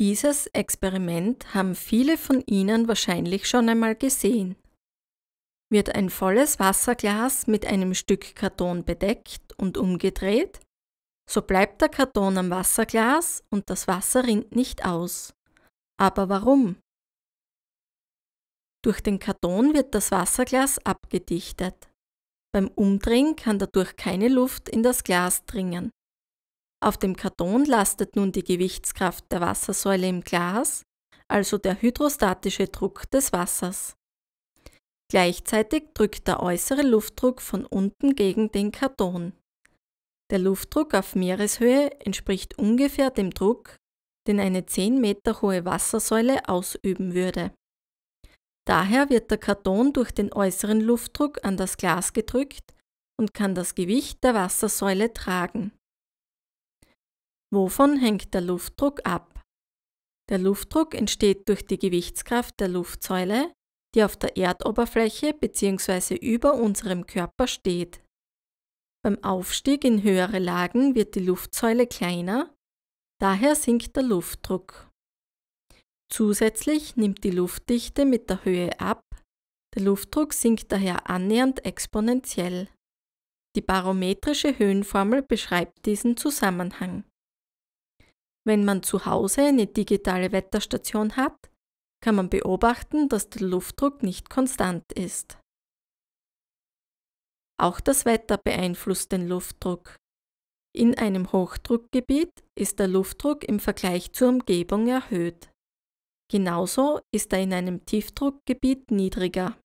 Dieses Experiment haben viele von Ihnen wahrscheinlich schon einmal gesehen. Wird ein volles Wasserglas mit einem Stück Karton bedeckt und umgedreht, so bleibt der Karton am Wasserglas und das Wasser rinnt nicht aus. Aber warum? Durch den Karton wird das Wasserglas abgedichtet. Beim Umdrehen kann dadurch keine Luft in das Glas dringen. Auf dem Karton lastet nun die Gewichtskraft der Wassersäule im Glas, also der hydrostatische Druck des Wassers. Gleichzeitig drückt der äußere Luftdruck von unten gegen den Karton. Der Luftdruck auf Meereshöhe entspricht ungefähr dem Druck, den eine 10 Meter hohe Wassersäule ausüben würde. Daher wird der Karton durch den äußeren Luftdruck an das Glas gedrückt und kann das Gewicht der Wassersäule tragen. Wovon hängt der Luftdruck ab? Der Luftdruck entsteht durch die Gewichtskraft der Luftsäule, die auf der Erdoberfläche bzw. über unserem Körper steht. Beim Aufstieg in höhere Lagen wird die Luftsäule kleiner, daher sinkt der Luftdruck. Zusätzlich nimmt die Luftdichte mit der Höhe ab, der Luftdruck sinkt daher annähernd exponentiell. Die barometrische Höhenformel beschreibt diesen Zusammenhang. Wenn man zu Hause eine digitale Wetterstation hat, kann man beobachten, dass der Luftdruck nicht konstant ist. Auch das Wetter beeinflusst den Luftdruck. In einem Hochdruckgebiet ist der Luftdruck im Vergleich zur Umgebung erhöht. Genauso ist er in einem Tiefdruckgebiet niedriger.